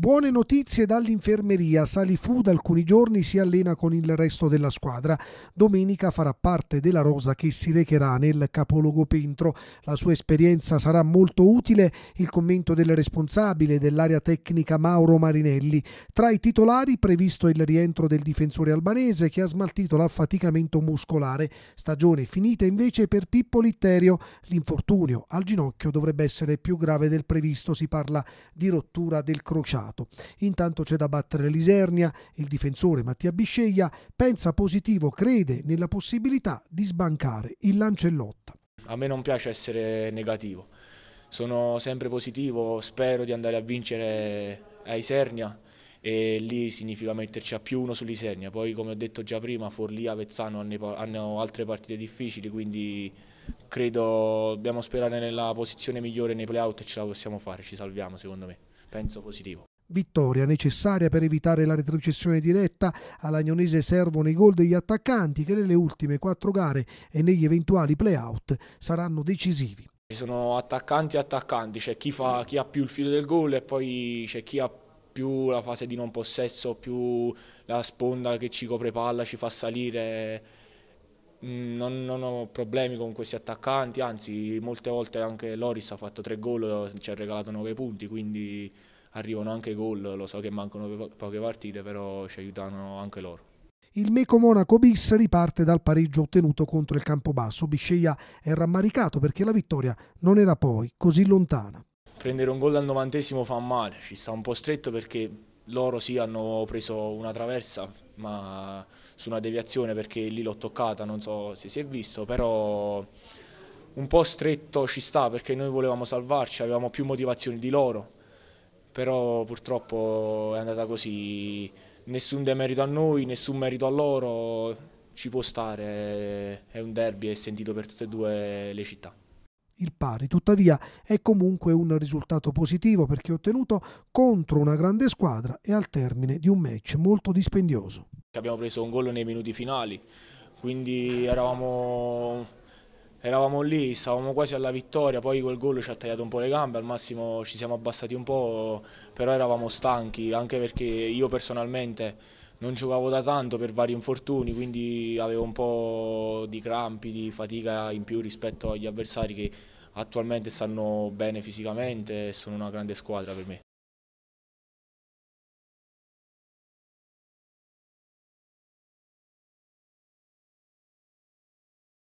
Buone notizie dall'infermeria. Salifu da alcuni giorni si allena con il resto della squadra. Domenica farà parte della rosa che si recherà nel capoluogo Pentro. La sua esperienza sarà molto utile. Il commento del responsabile dell'area tecnica Mauro Marinelli. Tra i titolari previsto il rientro del difensore albanese che ha smaltito l'affaticamento muscolare. Stagione finita invece per Pippo Litterio. L'infortunio al ginocchio dovrebbe essere più grave del previsto. Si parla di rottura del crociato campionato. Intanto c'è da battere l'Isernia, il difensore Mattia Bisceglia pensa positivo, crede nella possibilità di sbancare il Lancellotta. A me non piace essere negativo, sono sempre positivo, spero di andare a vincere a Isernia e lì significa metterci a più uno sull'Isernia. Poi come ho detto già prima, Forlì e Avezzano hanno altre partite difficili, quindi credo dobbiamo sperare nella posizione migliore nei playout e ce la possiamo fare, ci salviamo secondo me, penso positivo. Vittoria necessaria per evitare la retrocessione diretta. All'Agnonese servono i gol degli attaccanti che nelle ultime quattro gare e negli eventuali play-out saranno decisivi. Ci sono attaccanti e attaccanti, c'è chi, chi, ha più il filo del gol e poi c'è chi ha più la fase di non possesso, più la sponda che ci copre palla, ci fa salire. Mm, non, non, ho problemi con questi attaccanti, anzi molte volte anche Loris ha fatto tre gol, e ci ha regalato nove punti, quindi arrivano anche gol, lo so che mancano poche partite, però ci aiutano anche loro. Il Meco Monaco bis riparte dal pareggio ottenuto contro il Campobasso. Bisceglia è rammaricato perché la vittoria non era poi così lontana. Prendere un gol al novantesimo fa male, ci sta un po' stretto perché loro sì hanno preso una traversa ma su una deviazione perché lì l'ho toccata, non so se si è visto, però un po' stretto ci sta perché noi volevamo salvarci, avevamo più motivazioni di loro, però purtroppo è andata così, nessun demerito a noi, nessun merito a loro, ci può stare, è un derby, è sentito per tutte e due le città il pari. Tuttavia è comunque un risultato positivo perché ottenuto contro una grande squadra e al termine di un match molto dispendioso. Abbiamo preso un gol nei minuti finali, quindi eravamo eravamo lì, stavamo quasi alla vittoria, poi quel gol ci ha tagliato un po' le gambe, al massimo ci siamo abbassati un po', però eravamo stanchi, anche perché io personalmente non giocavo da tanto per vari infortuni, quindi avevo un po' di crampi, di fatica in più rispetto agli avversari che attualmente stanno bene fisicamente e sono una grande squadra per me.